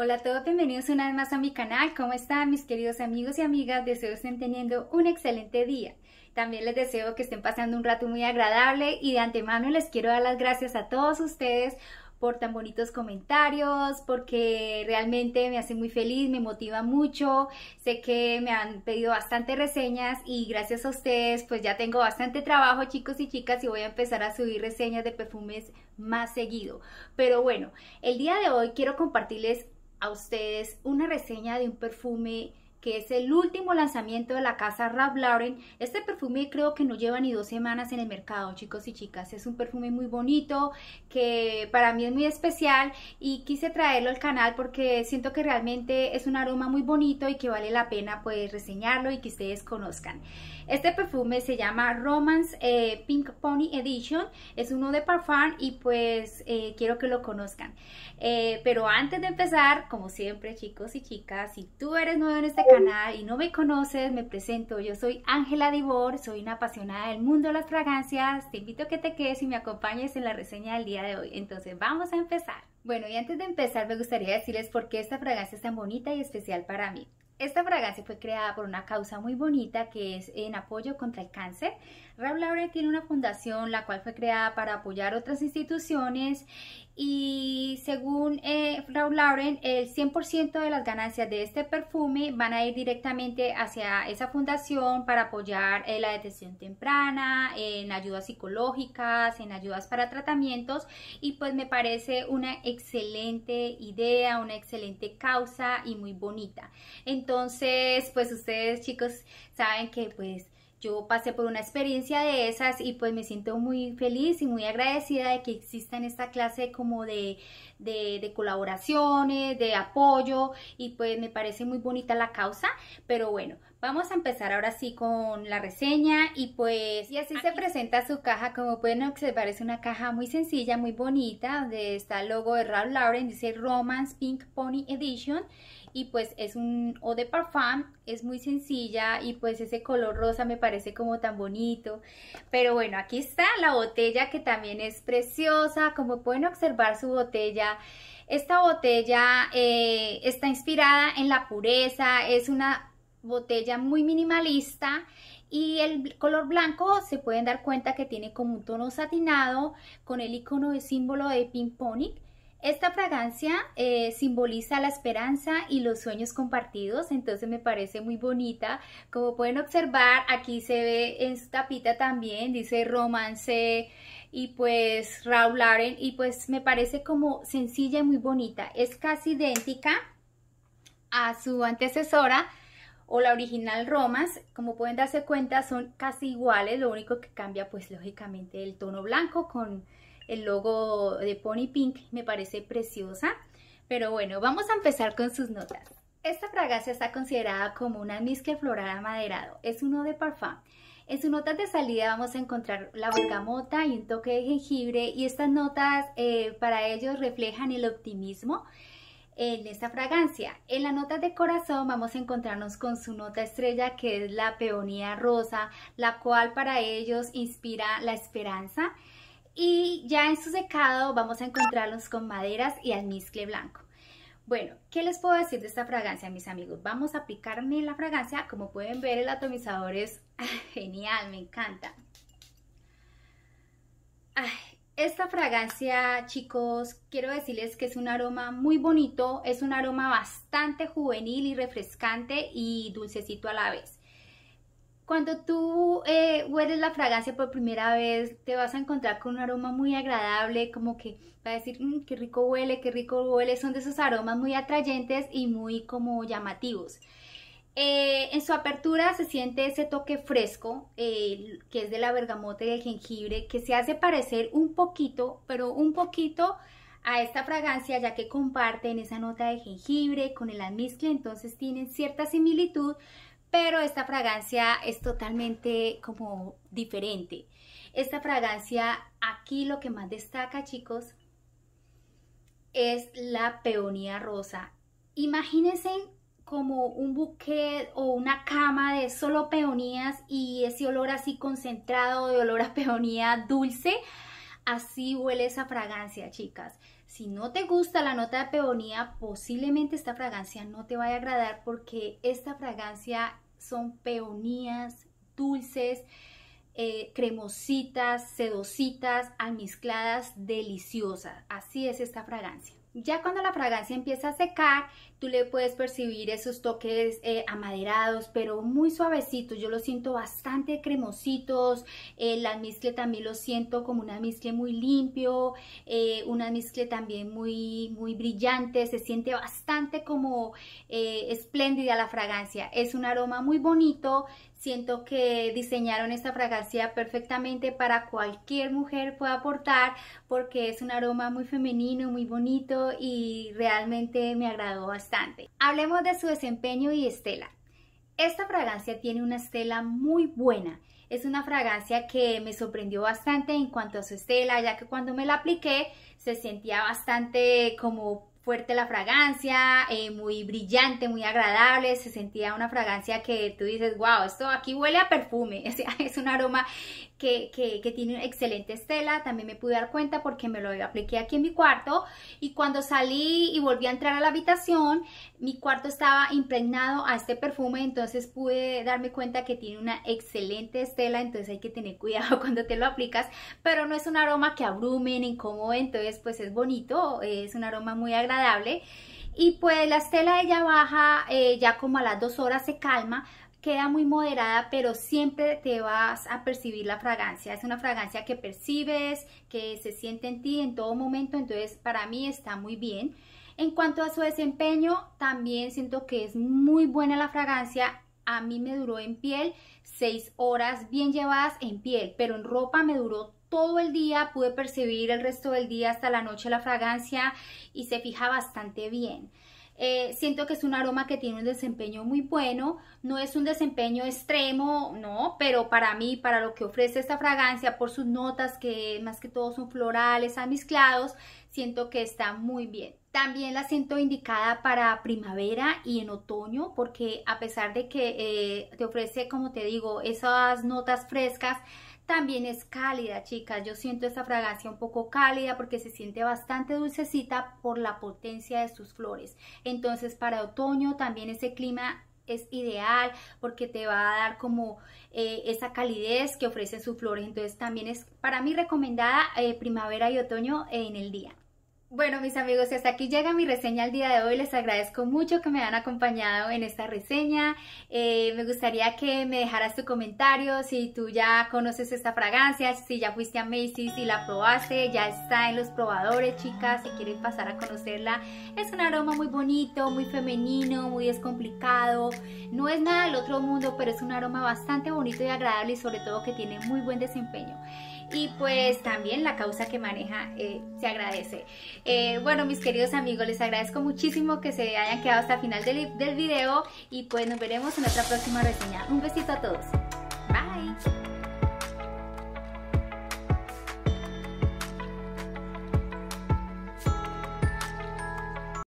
Hola a todos, bienvenidos una vez más a mi canal. ¿Cómo están mis queridos amigos y amigas? Deseo estén teniendo un excelente día. También les deseo que estén pasando un rato muy agradable y de antemano les quiero dar las gracias a todos ustedes por tan bonitos comentarios, porque realmente me hace muy feliz, me motiva mucho. Sé que me han pedido bastante reseñas y gracias a ustedes pues ya tengo bastante trabajo chicos y chicas y voy a empezar a subir reseñas de perfumes más seguido. Pero bueno, el día de hoy quiero compartirles a ustedes una reseña de un perfume que es el último lanzamiento de la casa Ralph Lauren. Este perfume creo que no lleva ni dos semanas en el mercado, chicos y chicas. Es un perfume muy bonito, que para mí es muy especial y quise traerlo al canal porque siento que realmente es un aroma muy bonito y que vale la pena pues reseñarlo y que ustedes conozcan. Este perfume se llama Romance eh, Pink Pony Edition, es uno de Parfum y pues eh, quiero que lo conozcan. Eh, pero antes de empezar, como siempre chicos y chicas, si tú eres nuevo en este canal y no me conoces, me presento, yo soy Ángela Divor, soy una apasionada del mundo de las fragancias, te invito a que te quedes y me acompañes en la reseña del día de hoy, entonces vamos a empezar. Bueno, y antes de empezar me gustaría decirles por qué esta fragancia es tan bonita y especial para mí. Esta fragancia fue creada por una causa muy bonita que es en apoyo contra el cáncer. Ralph tiene una fundación la cual fue creada para apoyar otras instituciones y según eh, Lauren, el 100% de las ganancias de este perfume van a ir directamente hacia esa fundación para apoyar eh, la detección temprana, en ayudas psicológicas, en ayudas para tratamientos y pues me parece una excelente idea, una excelente causa y muy bonita. Entonces, pues ustedes chicos saben que pues yo pasé por una experiencia de esas y pues me siento muy feliz y muy agradecida de que existan esta clase como de, de, de colaboraciones, de apoyo y pues me parece muy bonita la causa. Pero bueno, vamos a empezar ahora sí con la reseña y pues y así se presenta su caja. Como pueden observar es una caja muy sencilla, muy bonita, donde está el logo de Ralph Lauren, dice Romance Pink Pony Edition y pues es un eau de parfum, es muy sencilla y pues ese color rosa me parece como tan bonito. Pero bueno, aquí está la botella que también es preciosa, como pueden observar su botella. Esta botella eh, está inspirada en la pureza, es una botella muy minimalista y el color blanco se pueden dar cuenta que tiene como un tono satinado con el icono de símbolo de Pimponic esta fragancia eh, simboliza la esperanza y los sueños compartidos, entonces me parece muy bonita. Como pueden observar, aquí se ve en su tapita también, dice romance y pues Raúl Lauren y pues me parece como sencilla y muy bonita. Es casi idéntica a su antecesora o la original Romas, como pueden darse cuenta son casi iguales, lo único que cambia pues lógicamente el tono blanco con el logo de Pony Pink, me parece preciosa. Pero bueno, vamos a empezar con sus notas. Esta fragancia está considerada como una anisque floral amaderado, es uno de parfum. En sus notas de salida vamos a encontrar la bergamota y un toque de jengibre y estas notas eh, para ellos reflejan el optimismo en esta fragancia. En la nota de corazón vamos a encontrarnos con su nota estrella que es la peonía rosa, la cual para ellos inspira la esperanza. Y ya en su secado vamos a encontrarlos con maderas y almizcle blanco. Bueno, ¿qué les puedo decir de esta fragancia, mis amigos? Vamos a aplicarme la fragancia. Como pueden ver, el atomizador es genial, me encanta. esta fragancia, chicos, quiero decirles que es un aroma muy bonito, es un aroma bastante juvenil y refrescante y dulcecito a la vez. Cuando tú eh, hueles la fragancia por primera vez, te vas a encontrar con un aroma muy agradable, como que va a decir, mm, qué rico huele, qué rico huele. Son de esos aromas muy atrayentes y muy como llamativos. Eh, en su apertura se siente ese toque fresco, que es de la bergamota y el jengibre, que se hace parecer un poquito, pero un poquito a esta fragancia, ya que comparten esa nota de jengibre con el almizcle, entonces tienen cierta similitud, pero esta fragancia es totalmente como diferente. Esta fragancia, aquí lo que más destaca, chicos, es la peonía rosa. Imagínense como un buque o una cama de solo peonías y ese olor así concentrado de olor a peonía dulce. Así huele esa fragancia, chicas. Si no te gusta la nota de peonía, posiblemente esta fragancia no te vaya a agradar porque esta fragancia son peonías dulces, eh, cremositas, sedositas, almizcladas, deliciosas. Así es esta fragancia. Ya cuando la fragancia empieza a secar, tú le puedes percibir esos toques eh, amaderados, pero muy suavecitos. Yo lo siento bastante cremositos. Eh, la mezcla también lo siento como una mezcla muy limpio, eh, una mezcla también muy, muy brillante. Se siente bastante como eh, espléndida la fragancia. Es un aroma muy bonito, Siento que diseñaron esta fragancia perfectamente para cualquier mujer pueda aportar porque es un aroma muy femenino, muy bonito y realmente me agradó bastante. Hablemos de su desempeño y estela. Esta fragancia tiene una estela muy buena. Es una fragancia que me sorprendió bastante en cuanto a su estela, ya que cuando me la apliqué se sentía bastante como fuerte la fragancia, eh, muy brillante, muy agradable, se sentía una fragancia que tú dices, wow, esto aquí huele a perfume, o es un aroma que, tiene una excelente estela, también me pude dar cuenta porque me lo apliqué aquí en mi cuarto y cuando salí y volví a entrar a la habitación, mi cuarto estaba impregnado a este perfume, entonces pude darme cuenta que tiene una excelente estela, entonces hay que tener cuidado cuando te lo aplicas, pero no es un aroma que abrumen, incomode entonces pues es bonito, es un aroma muy agradable y pues la estela ella baja eh, ya como a las dos horas se calma, queda muy moderada, pero siempre te vas a percibir la fragancia. Es una fragancia que percibes, que se siente en ti en todo momento, entonces para mí está muy bien. En cuanto a su desempeño, también siento que es muy buena la fragancia a mí me duró en piel seis horas bien llevadas en piel, pero en ropa me duró todo el día, pude percibir el resto del día hasta la noche la fragancia y se fija bastante bien. Eh, siento que es un aroma que tiene un desempeño muy bueno, no es un desempeño extremo, no, pero para mí, para lo que ofrece esta fragancia, por sus notas que más que todo son florales, amizclados, siento que está muy bien. También la siento indicada para primavera y en otoño porque a pesar de que eh, te ofrece, como te digo, esas notas frescas, también es cálida, chicas. Yo siento esta fragancia un poco cálida porque se siente bastante dulcecita por la potencia de sus flores. Entonces, para otoño también ese clima es ideal porque te va a dar como eh, esa calidez que ofrecen sus flores. Entonces también es para mí recomendada eh, primavera y otoño en el día. Bueno, mis amigos, hasta aquí llega mi reseña al día de hoy. Les agradezco mucho que me han acompañado en esta reseña. Eh, me gustaría que me dejaras tu comentario si tú ya conoces esta fragancia, si ya fuiste a Macy's y la probaste, ya está en los probadores, chicas, si quieren pasar a conocerla. Es un aroma muy bonito, muy femenino, muy descomplicado. No es nada del otro mundo, pero es un aroma bastante bonito y agradable y sobre todo que tiene muy buen desempeño y pues también la causa que maneja eh, se agradece. Eh, bueno, mis queridos amigos, les agradezco muchísimo que se hayan quedado hasta el final del, del video y pues nos veremos en otra próxima reseña. Un besito a todos. Bye.